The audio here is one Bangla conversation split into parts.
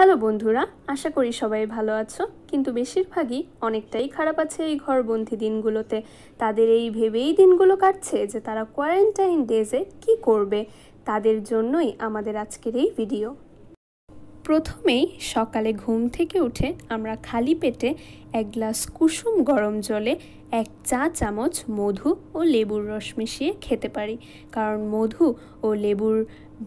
হ্যালো বন্ধুরা আশা করি সবাই ভালো আছো কিন্তু বেশিরভাগই অনেকটাই খারাপ আছে এই ঘরবন্দি দিনগুলোতে তাদের এই ভেবেই দিনগুলো কাটছে যে তারা কোয়ারেন্টাইন ডেজে কি করবে তাদের জন্যই আমাদের আজকের এই ভিডিও প্রথমেই সকালে ঘুম থেকে উঠে আমরা খালি পেটে এক গ্লাস কুসুম গরম জলে এক চা চামচ মধু ও লেবুর রস মিশিয়ে খেতে পারি কারণ মধু ও লেবুর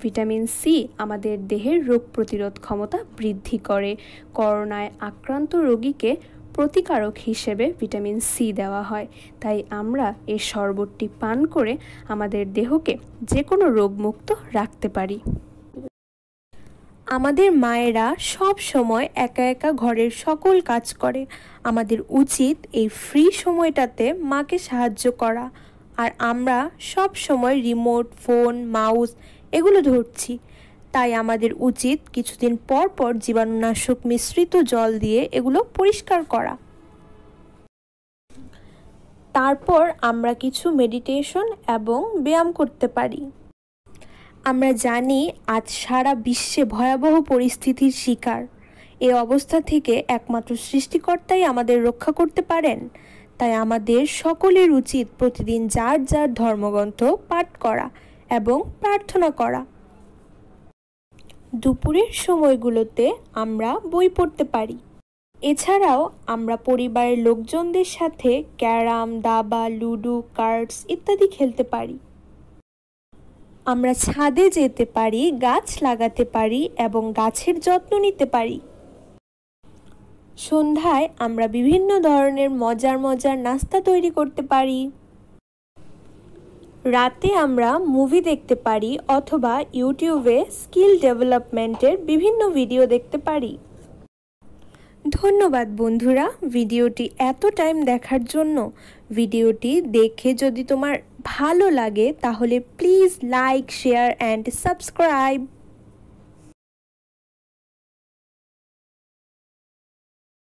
ভিটামিন সি আমাদের দেহের রোগ প্রতিরোধ ক্ষমতা বৃদ্ধি করে করোনায় আক্রান্ত রোগীকে প্রতিকারক হিসেবে ভিটামিন সি দেওয়া হয় তাই আমরা এই শরবতটি পান করে আমাদের দেহকে যে কোনো রোগমুক্ত রাখতে পারি আমাদের মায়েরা সব সময় একা একা ঘরের সকল কাজ করে আমাদের উচিত এই ফ্রি সময়টাতে মাকে সাহায্য করা আর আমরা সব সময় রিমোট ফোন মাউস এগুলো ধরছি তাই আমাদের উচিত কিছুদিন পর পর জীবাণুনাশক মিশ্রিত জল দিয়ে এগুলো পরিষ্কার করা তারপর আমরা কিছু মেডিটেশন এবং ব্যায়াম করতে পারি আমরা জানি আজ সারা বিশ্বে ভয়াবহ পরিস্থিতির শিকার এ অবস্থা থেকে একমাত্র সৃষ্টিকর্তাই আমাদের রক্ষা করতে পারেন তাই আমাদের সকলের উচিত প্রতিদিন যার যার ধর্মগ্রন্থ পাঠ করা এবং প্রার্থনা করা দুপুরের সময়গুলোতে আমরা বই পড়তে পারি এছাড়াও আমরা পরিবারের লোকজনদের সাথে ক্যারাম দাবা লুডো কার্ডস ইত্যাদি খেলতে পারি আমরা ছাদে যেতে পারি গাছ লাগাতে পারি এবং গাছের যত্ন নিতে পারি সন্ধ্যায় আমরা বিভিন্ন ধরনের মজার মজার নাস্তা তৈরি করতে পারি রাতে আমরা মুভি দেখতে পারি অথবা ইউটিউবে স্কিল ডেভেলপমেন্টের বিভিন্ন ভিডিও দেখতে পারি ধন্যবাদ বন্ধুরা ভিডিওটি এত টাইম দেখার জন্য ভিডিওটি দেখে যদি তোমার ভালো লাগে তাহলে please like share and subscribe